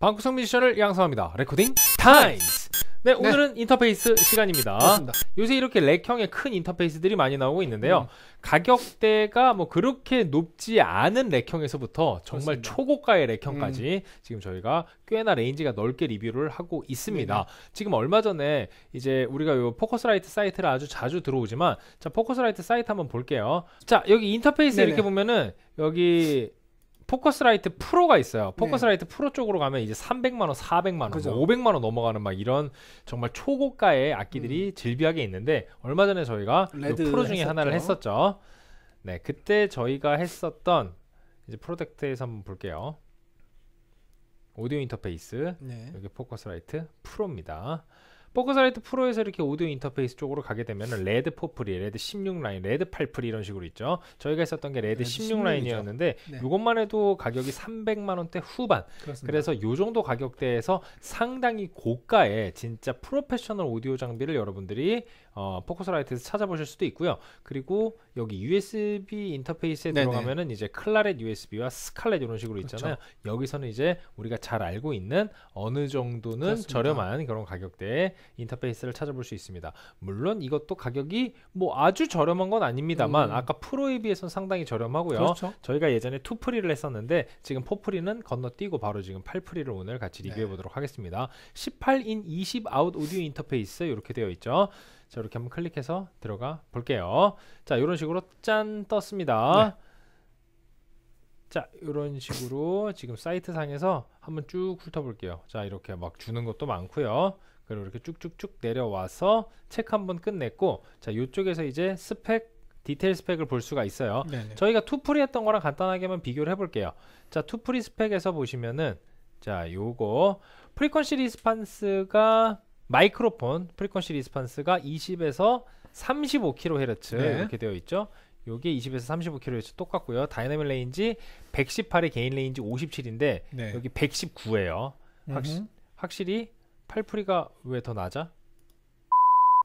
방구석 뮤지션을 양성합니다. 레코딩 타임스! 네, 네, 오늘은 네. 인터페이스 시간입니다. 그습니다 요새 이렇게 렉형의 큰 인터페이스들이 많이 나오고 있는데요. 음. 가격대가 뭐 그렇게 높지 않은 렉형에서부터 정말 그렇습니다. 초고가의 렉형까지 음. 지금 저희가 꽤나 레인지가 넓게 리뷰를 하고 있습니다. 네. 지금 얼마 전에 이제 우리가 요 포커스라이트 사이트를 아주 자주 들어오지만 자, 포커스라이트 사이트 한번 볼게요. 자, 여기 인터페이스 네네. 이렇게 보면은 여기 포커스라이트 프로가 있어요. 네. 포커스라이트 네. 프로 쪽으로 가면 이제 300만 원, 400만 원, 뭐 500만 원 넘어가는 막 이런 정말 초고가의 악기들이 음. 질비하게 있는데 얼마 전에 저희가 그 프로 중에 했었죠. 하나를 했었죠. 네, 그때 저희가 했었던 이제 프로젝트에서 한번 볼게요. 오디오 인터페이스 네. 여기 포커스라이트 프로입니다. 포크사이트 프로에서 이렇게 오디오 인터페이스 쪽으로 가게 되면 레드 포프리, 레드 16 라인, 레드 8프리 이런 식으로 있죠. 저희가 했었던게 레드, 레드 16 라인이었는데 네. 이것만 해도 가격이 300만 원대 후반. 그렇습니다. 그래서 요 정도 가격대에서 상당히 고가의 진짜 프로페셔널 오디오 장비를 여러분들이 어, 포커스라이트에서 찾아보실 수도 있고요. 그리고 여기 USB 인터페이스에 네네. 들어가면은 이제 클라렛 USB와 스칼렛 이런 식으로 그렇죠. 있잖아요. 그렇죠. 여기서는 이제 우리가 잘 알고 있는 어느 정도는 그렇습니다. 저렴한 그런 가격대의 인터페이스를 찾아볼 수 있습니다. 물론 이것도 가격이 뭐 아주 저렴한 건 아닙니다만 음. 아까 프로에 비해서는 상당히 저렴하고요. 그렇죠. 저희가 예전에 투프리를 했었는데 지금 포프리는 건너뛰고 바로 지금 8프리를 오늘 같이 리뷰해 네. 보도록 하겠습니다. 18인 20 아웃 오디오 인터페이스 이렇게 되어 있죠. 자 이렇게 한번 클릭해서 들어가 볼게요 자 이런 식으로 짠 떴습니다 네. 자 이런 식으로 지금 사이트 상에서 한번 쭉 훑어볼게요 자 이렇게 막 주는 것도 많고요 그리고 이렇게 쭉쭉쭉 내려와서 체크 한번 끝냈고 자 이쪽에서 이제 스펙 디테일 스펙을 볼 수가 있어요 네네. 저희가 투프리 했던 거랑 간단하게만 비교를 해볼게요 자 투프리 스펙에서 보시면은 자 요거 프리퀀시 리스판스가 마이크로폰 프리퀀시 리스판스가 20에서 35kHz 네. 이렇게 되어 있죠. 요게 20에서 35kHz 똑같고요. 다이내믹 레인지 118에 개인 레인지 57인데 네. 여기 119예요. 확시, 확실히 팔프리가 왜 더 낮아?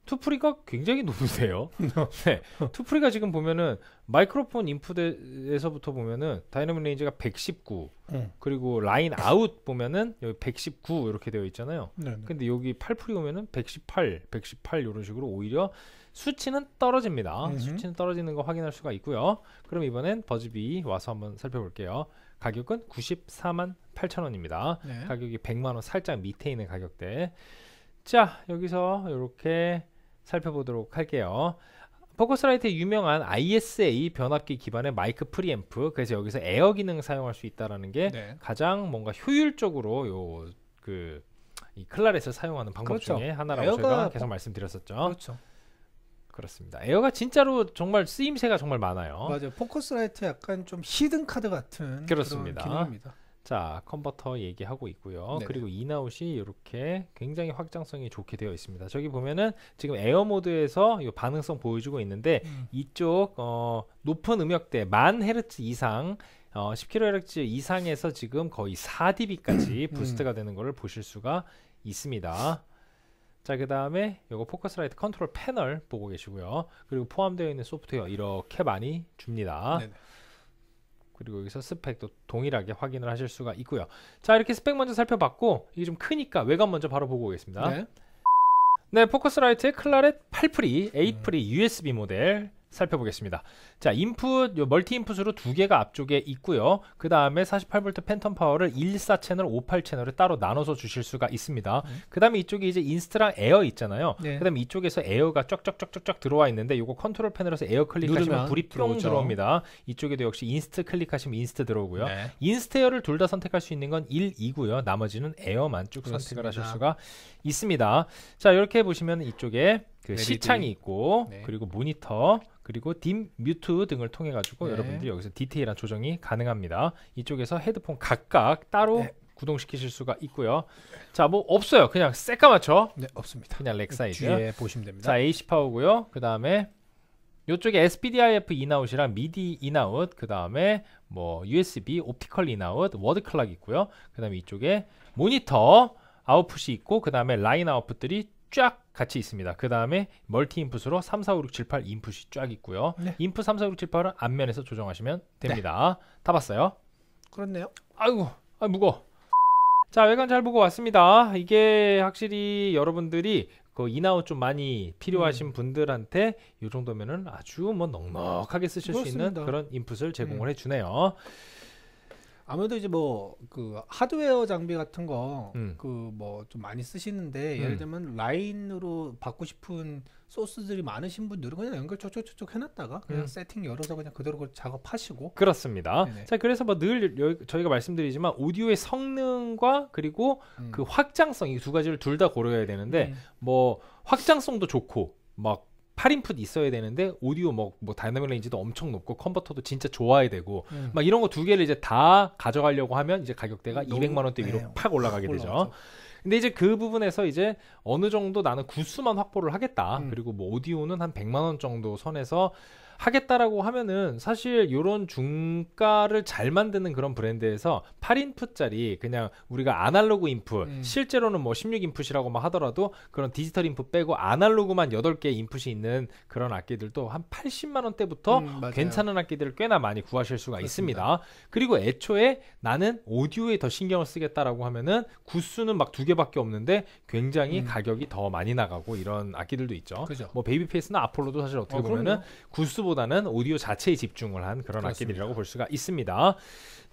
투프리가 굉장히 높으세요. 네. 투프리가 지금 보면은 마이크로폰 인풋에서부터 보면은 다이내믹 레인지가 119 음. 그리고 라인 아웃 보면은 여기 119 이렇게 되어 있잖아요. 네네. 네. 근데 여기 8프리 오면은 118, 118 이런 식으로 오히려 수치는 떨어집니다. 음흠. 수치는 떨어지는 거 확인할 수가 있고요. 그럼 이번엔 버즈비 와서 한번 살펴볼게요. 가격은 94만 8천 원입니다. 네. 가격이 100만 원 살짝 밑에 있는 가격대. 자 여기서 이렇게 살펴보도록 할게요. 포커스라이트의 유명한 ISA 변압기 기반의 마이크 프리앰프 그래서 여기서 에어 기능 사용할 수 있다라는 게 네. 가장 뭔가 효율적으로 요그이 클라렛을 사용하는 방법 그렇죠. 중에 하나라고 저가 계속 말씀드렸었죠. 그렇죠. 그렇습니다. 에어가 진짜로 정말 쓰임새가 정말 많아요. 맞아요. 포커스라이트 약간 좀 히든 카드 같은 그렇습니다. 그런 기능입니다. 자, 컨버터 얘기하고 있고요. 네 그리고 인아웃이 이렇게 굉장히 확장성이 좋게 되어 있습니다. 저기 보면은 지금 에어 모드에서 이 반응성 보여주고 있는데 음. 이쪽 어, 높은 음역대 만 헤르츠 이상 어, 10kHz 이상에서 지금 거의 4dB까지 음. 부스트가 되는 것을 보실 수가 있습니다. 자, 그 다음에 이거 포커스 라이트 컨트롤 패널 보고 계시고요. 그리고 포함되어 있는 소프트웨어 이렇게 많이 줍니다. 네네. 그리고 여기서 스펙도 동일하게 확인을 하실 수가 있고요. 자 이렇게 스펙 먼저 살펴봤고 이게 좀 크니까 외관 먼저 바로 보고 오겠습니다. 네, 네 포커스라이트의 클라렛 8프리, 8프리 음. USB 모델 살펴보겠습니다. 자, 인풋, 멀티 인풋으로 두 개가 앞쪽에 있고요. 그 다음에 48V 팬텀 파워를 14 채널, 58 채널을 따로 나눠서 주실 수가 있습니다. 음. 그 다음에 이쪽에 이제 인스트랑 에어 있잖아요. 네. 그 다음에 이쪽에서 에어가 쩍쩍쩍쩍쩍 들어와 있는데 이거 컨트롤 패널에서 에어 클릭하시면 불이 뿅 들어옵니다. 이쪽에도 역시 인스트 클릭하시면 인스트 들어오고요. 네. 인스트 에어를 둘 다 선택할 수 있는 건 1, 2고요. 나머지는 에어만 쭉 그렇습니다. 선택을 하실 수가 있습니다. 자, 이렇게 보시면 이쪽에 그 네, 시창이 있고 네. 그리고 모니터 그리고 딤 뮤트 등을 통해 가지고 네. 여러분들이 여기서 디테일한 조정이 가능합니다. 이쪽에서 헤드폰 각각 따로 네. 구동시키실 수가 있고요. 자, 뭐 없어요. 그냥 새까맣죠? 네, 없습니다. 그냥 렉사이드. 그 뒤에 보시면 됩니다. 자, AC 파워고요. 그다음에 요쪽에 SPDIF 인아웃이랑 미디 인아웃, 그다음에 뭐 USB 옵티컬 인아웃, 워드 클락 있고요. 그다음에 이쪽에 모니터 아웃풋이 있고 그다음에 라인 아웃풋들이 쫙 같이 있습니다. 그 다음에 멀티 인풋으로 3, 4, 5, 6, 7, 8 인풋이 쫙 있고요. 네. 인풋 3, 4, 5, 6, 7, 8은 앞면에서 조정하시면 됩니다. 네. 다 봤어요? 그렇네요. 아이고, 아 무거. 자 외관 잘 보고 왔습니다. 이게 확실히 여러분들이 그 인아웃 좀 많이 필요하신 음. 분들한테 이 정도면은 아주 뭐 넉넉하게 쓰실 그렇습니다. 수 있는 그런 인풋을 제공을 음. 해주네요. 아무래도 이제 뭐 그 하드웨어 장비 같은 거 그 뭐좀 음. 많이 쓰시는데 음. 예를 들면 라인으로 받고 싶은 소스들이 많으신 분들은 그냥 연결 쪽쪽쪽쪽 해놨다가 그냥 음. 세팅 열어서 그냥 그대로 그 작업하시고 그렇습니다. 네네. 자 그래서 뭐 늘 저희가 말씀드리지만 오디오의 성능과 그리고 음. 그 확장성 이 두 가지를 둘 다 고려해야 되는데 음. 뭐 확장성도 좋고 막 8인풋 있어야 되는데 오디오 뭐, 뭐 다이나믹 레인지도 엄청 높고 컨버터도 진짜 좋아야 되고 음. 막 이런 거 두 개를 이제 다 가져가려고 하면 이제 가격대가 너무, 200만 원대 위로 네, 팍 올라가게 되죠. 올라가죠. 근데 이제 그 부분에서 이제 어느 정도 나는 구수만 확보를 하겠다. 음. 그리고 뭐 오디오는 한 100만 원 정도 선에서 하겠다라고 하면은 사실 이런 중가를 잘 만드는 그런 브랜드에서 8인풋짜리 그냥 우리가 아날로그 인풋 음. 실제로는 뭐 16인풋이라고 만 하더라도 그런 디지털 인풋 빼고 아날로그만 8개 인풋이 있는 그런 악기들도 한 80만 원대부터 음, 괜찮은 악기들을 꽤나 많이 구하실 수가 그렇습니다. 있습니다. 그리고 애초에 나는 오디오에 더 신경을 쓰겠다라고 하면은 구수는 막 두 개밖에 없는데 굉장히 음. 가격이 더 많이 나가고 이런 악기들도 있죠. 그죠. 뭐 베이비페이스나 아폴로도 사실 어떻게 어, 보면은 구수보다 소리보다는 오디오 자체에 집중을 한 그런 그렇습니다. 악기들이라고 볼 수가 있습니다.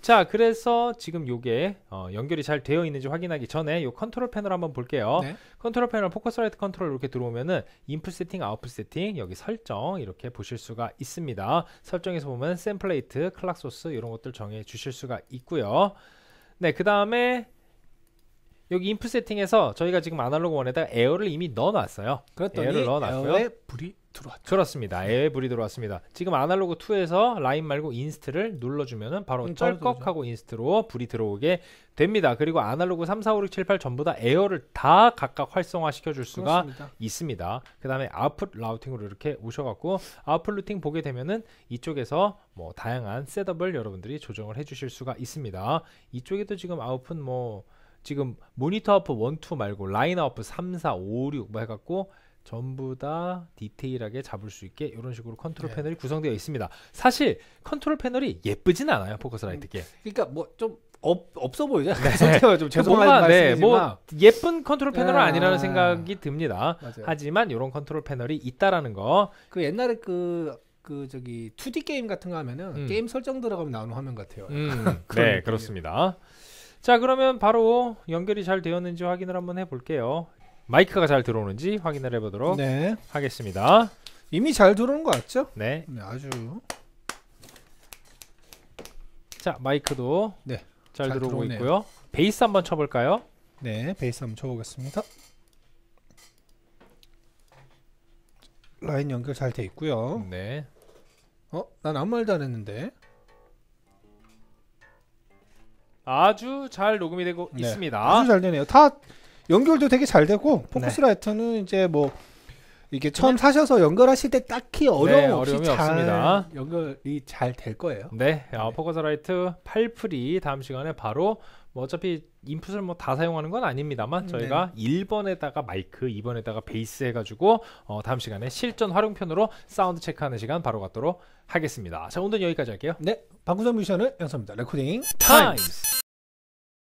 자, 그래서 지금 요게 어, 연결이 잘 되어 있는지 확인하기 전에 요 컨트롤 패널 한번 볼게요. 네. 컨트롤 패널 포커스 라이트 컨트롤 이렇게 들어오면은 인풋 세팅, 아웃풋 세팅, 여기 설정 이렇게 보실 수가 있습니다. 설정에서 보면 샘플레이트, 클락 소스 이런 것들 정해 주실 수가 있고요. 네, 그다음에 여기 인풋 세팅에서 저희가 지금 아날로그 원에다가 에어를 이미 넣어놨어요. 그랬 에어를 넣어놨고요. 에어에 불이 들어왔죠. 그렇습니다. 네. 에어브리 들어왔습니다. 지금 아날로그 2에서 라인 말고 인스트를 눌러주면은 바로 음, 쩔꺽하고 인스트로 불이 들어오게 됩니다. 그리고 아날로그 3, 4, 5, 6, 7, 8 전부 다 에어를 다 각각 활성화 시켜줄 수가 그렇습니다. 있습니다. 그 다음에 아웃풋 라우팅으로 이렇게 오셔갖고 아웃풋 루팅 보게 되면은 이쪽에서 뭐 다양한 셋업을 여러분들이 조정을 해주실 수가 있습니다. 이쪽에도 지금 아웃풋 뭐 지금 모니터 아웃풋 1, 2 말고 라인 아웃풋 3, 4, 5, 6 뭐 해갖고 전부 다 디테일하게 잡을 수 있게 이런 식으로 컨트롤 네. 패널이 구성되어 있습니다. 사실 컨트롤 패널이 예쁘진 않아요 포커스 라이트게. 음, 그러니까 뭐 좀 없, 어 보이죠? 네. 좀 죄송한 뭔가, 네, 뭐 예쁜 컨트롤 패널은 아. 아니라는 생각이 듭니다. 맞아요. 하지만 이런 컨트롤 패널이 있다라는 거. 그 옛날에 그그 그 저기 2D 게임 같은 거 하면은 음. 게임 설정 들어가면 나오는 화면 같아요. 음. 네, 느낌이에요. 그렇습니다. 자, 그러면 바로 연결이 잘 되었는지 확인을 한번 해볼게요. 마이크가 잘 들어오는지 확인을 해보도록 네. 하겠습니다. 이미 잘 들어오는 것 같죠? 네. 네 아주. 자 마이크도 네. 잘, 잘 들어오고 들어오네요. 있고요. 베이스 한번 쳐볼까요? 네, 베이스 한번 쳐보겠습니다. 라인 연결 잘 돼 있고요. 네. 어, 난 아무 말도 안 했는데. 아주 잘 녹음이 되고 네. 있습니다. 아주 잘 되네요. 다 연결도 되게 잘 되고 포커스라이터는 네. 이제 뭐 이게 처음 사셔서 연결하실 때 딱히 어려움 네, 없이 네, 잘 연결이 잘 될 거예요. 네, 아, 포커스라이트 8프리 다음 시간에 바로 뭐 어차피 인풋을 뭐 다 사용하는 건 아닙니다만 음, 저희가 네. 1번에다가 마이크, 2번에다가 베이스 해가지고 어, 다음 시간에 실전 활용편으로 사운드 체크하는 시간 바로 갖도록 하겠습니다. 자, 오늘 여기까지 할게요. 네, 방구석 뮤지션을 연습입니다. 레코딩 타임스.